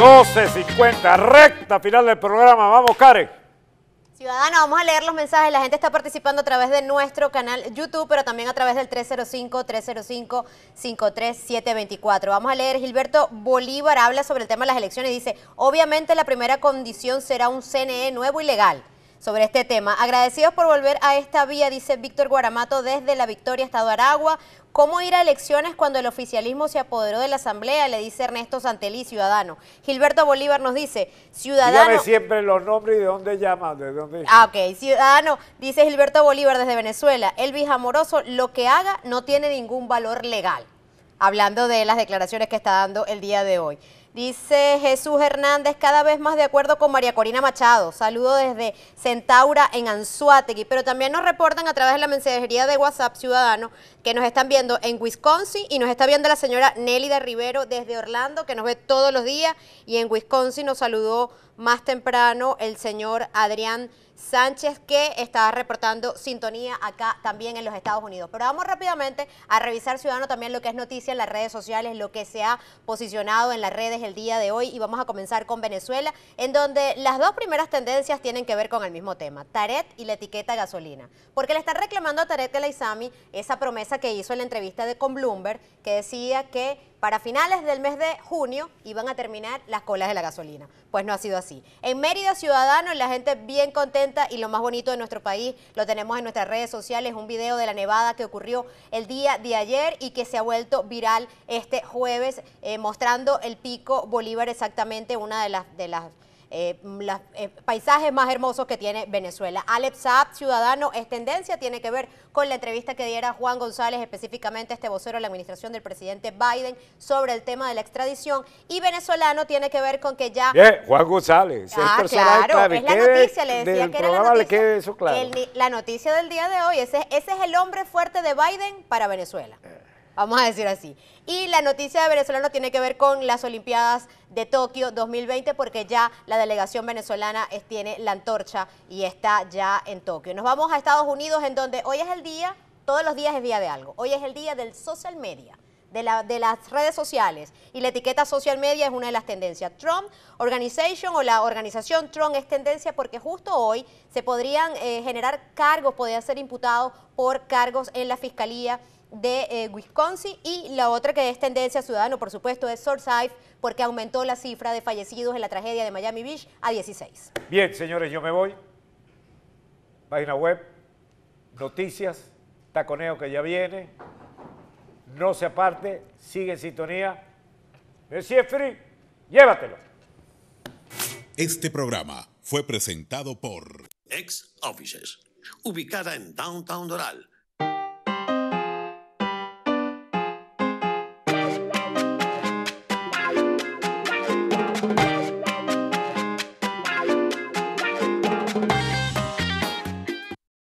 12.50, recta final del programa. Vamos, Karen. Ciudadana, vamos a leer los mensajes. La gente está participando a través de nuestro canal YouTube, pero también a través del 305-305-53724. Vamos a leer. Gilberto Bolívar habla sobre el tema de las elecciones y dice, obviamente la primera condición será un CNE nuevo y legal sobre este tema. Agradecidos por volver a esta vía, dice Víctor Guaramato desde La Victoria, Estado Aragua. ¿Cómo ir a elecciones cuando el oficialismo se apoderó de la Asamblea? Le dice Ernesto Santelí, ciudadano. Gilberto Bolívar nos dice, ciudadano... Dígame siempre los nombres y de dónde llama, de dónde... Ah, ok, ciudadano, dice Gilberto Bolívar desde Venezuela. Elvis Amoroso, lo que haga no tiene ningún valor legal. Hablando de las declaraciones que está dando el día de hoy. Dice Jesús Hernández, cada vez más de acuerdo con María Corina Machado. Saludo desde Centaura en Anzuategui. Pero también nos reportan a través de la mensajería de WhatsApp Ciudadano que nos están viendo en Wisconsin y nos está viendo la señora Nelly de Rivero desde Orlando, que nos ve todos los días. Y en Wisconsin nos saludó más temprano el señor Adrián Sánchez, que está reportando sintonía acá también en los Estados Unidos. Pero vamos rápidamente a revisar, Ciudadano, también lo que es noticia en las redes sociales, lo que se ha posicionado en las redes el día de hoy y vamos a comenzar con Venezuela, en donde las dos primeras tendencias tienen que ver con el mismo tema, Taret y la etiqueta gasolina, porque le están reclamando a Taret Isami esa promesa que hizo en la entrevista de con Bloomberg, que decía que para finales del mes de junio iban a terminar las colas de la gasolina. Pues no ha sido así. En Mérida Ciudadano, la gente bien contenta y lo más bonito de nuestro país lo tenemos en nuestras redes sociales, un video de la nevada que ocurrió el día de ayer y que se ha vuelto viral este jueves, eh, mostrando el pico Bolívar exactamente, una De las eh, mm, los eh, paisajes más hermosos que tiene Venezuela. Alex Saab, ciudadano, es tendencia, tiene que ver con la entrevista que diera Juan González, específicamente este vocero de la administración del presidente Biden, sobre el tema de la extradición. Y venezolano tiene que ver con que ya... Juan González. Ah, es claro, es la noticia, le decía que era la noticia. la noticia del día de hoy, ese, ese es el hombre fuerte de Biden para Venezuela vamos a decir así. Y la noticia de venezolano tiene que ver con las Olimpiadas de Tokio 2020 porque ya la delegación venezolana tiene la antorcha y está ya en Tokio. Nos vamos a Estados Unidos en donde hoy es el día, todos los días es día de algo, hoy es el día del social media. De, las redes sociales y la etiqueta social media es una de las tendencias. Trump Organization o la organización Trump es tendencia porque justo hoy se podrían eh, generar cargos, podrían ser imputados por cargos en la Fiscalía de eh, Wisconsin y la otra que es tendencia ciudadano, por supuesto, es Surfside, porque aumentó la cifra de fallecidos en la tragedia de Miami Beach a 16. Bien, señores, yo me voy. Página web, noticias, taconeo que ya viene. No se aparte, sigue en sintonía. de Free, llévatelo. Este programa fue presentado por Ex Offices, ubicada en Downtown Doral